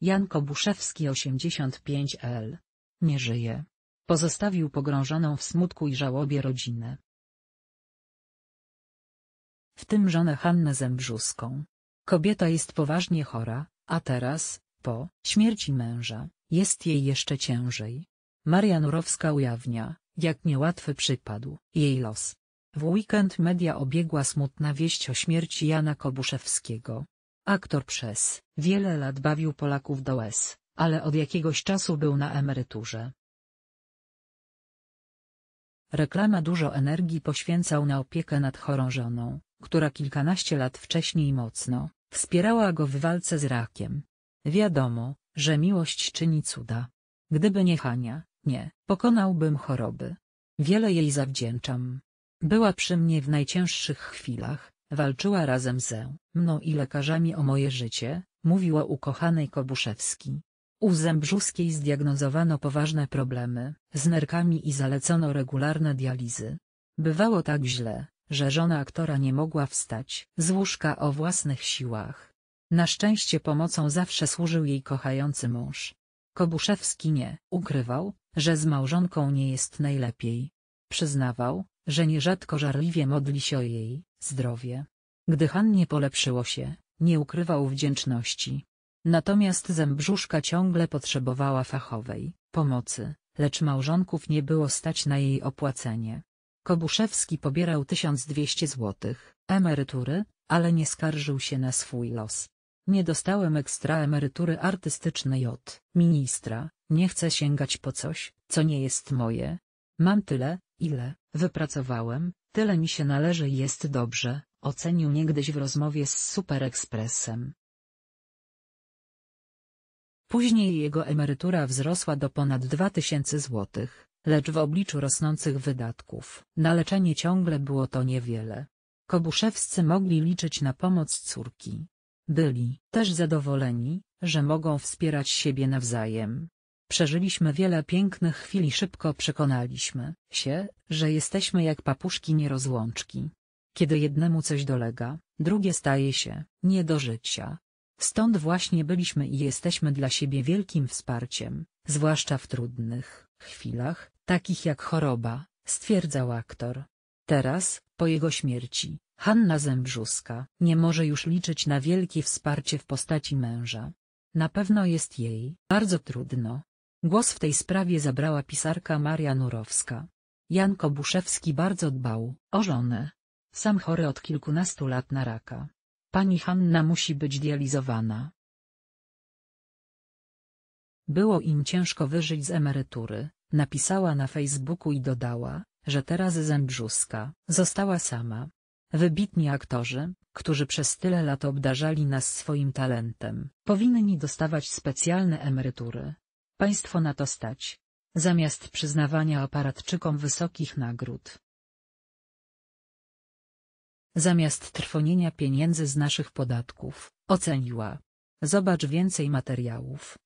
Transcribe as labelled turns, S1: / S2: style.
S1: Jan Kobuszewski 85L. Nie żyje. Pozostawił pogrążoną w smutku i żałobie rodzinę. W tym żonę Hannę Zembrzuską. Kobieta jest poważnie chora, a teraz, po śmierci męża, jest jej jeszcze ciężej. Maria Nurowska ujawnia, jak niełatwy przypadł jej los. W weekend media obiegła smutna wieść o śmierci Jana Kobuszewskiego. Aktor przez wiele lat bawił Polaków do łez, ale od jakiegoś czasu był na emeryturze. Reklama dużo energii poświęcał na opiekę nad chorą żoną, która kilkanaście lat wcześniej mocno wspierała go w walce z rakiem. Wiadomo, że miłość czyni cuda. Gdyby nie Hania, nie, pokonałbym choroby. Wiele jej zawdzięczam. Była przy mnie w najcięższych chwilach, Walczyła razem ze mną i lekarzami o moje życie, mówiła ukochanej Kobuszewski. U Zembrzuskiej zdiagnozowano poważne problemy z nerkami i zalecono regularne dializy. Bywało tak źle, że żona aktora nie mogła wstać z łóżka o własnych siłach. Na szczęście pomocą zawsze służył jej kochający mąż. Kobuszewski nie ukrywał, że z małżonką nie jest najlepiej. Przyznawał, że nierzadko żarliwie modli się o jej Zdrowie. Gdy Han nie polepszyło się, nie ukrywał wdzięczności. Natomiast zębrzuszka ciągle potrzebowała fachowej pomocy, lecz małżonków nie było stać na jej opłacenie. Kobuszewski pobierał 1200 zł emerytury, ale nie skarżył się na swój los. Nie dostałem ekstra emerytury artystycznej od ministra, nie chcę sięgać po coś, co nie jest moje. Mam tyle, Ile wypracowałem, tyle mi się należy i jest dobrze, ocenił niegdyś w rozmowie z Superekspresem. Później jego emerytura wzrosła do ponad 2000 zł, lecz w obliczu rosnących wydatków na leczenie ciągle było to niewiele. Kobuszewscy mogli liczyć na pomoc córki. Byli też zadowoleni, że mogą wspierać siebie nawzajem. Przeżyliśmy wiele pięknych chwil i szybko przekonaliśmy się, że jesteśmy jak papuszki nierozłączki. Kiedy jednemu coś dolega, drugie staje się nie do życia. Stąd właśnie byliśmy i jesteśmy dla siebie wielkim wsparciem, zwłaszcza w trudnych chwilach, takich jak choroba, stwierdzał aktor. Teraz, po jego śmierci, Hanna Zembrzuska nie może już liczyć na wielkie wsparcie w postaci męża. Na pewno jest jej bardzo trudno, Głos w tej sprawie zabrała pisarka Maria Nurowska. Jan Kobuszewski bardzo dbał o żonę. Sam chory od kilkunastu lat na raka. Pani Hanna musi być dializowana. Było im ciężko wyżyć z emerytury, napisała na Facebooku i dodała, że teraz Zembrzuska została sama. Wybitni aktorzy, którzy przez tyle lat obdarzali nas swoim talentem, powinni dostawać specjalne emerytury, Państwo na to stać. Zamiast przyznawania aparatczykom wysokich nagród. Zamiast trwonienia pieniędzy z naszych podatków, oceniła. Zobacz więcej materiałów.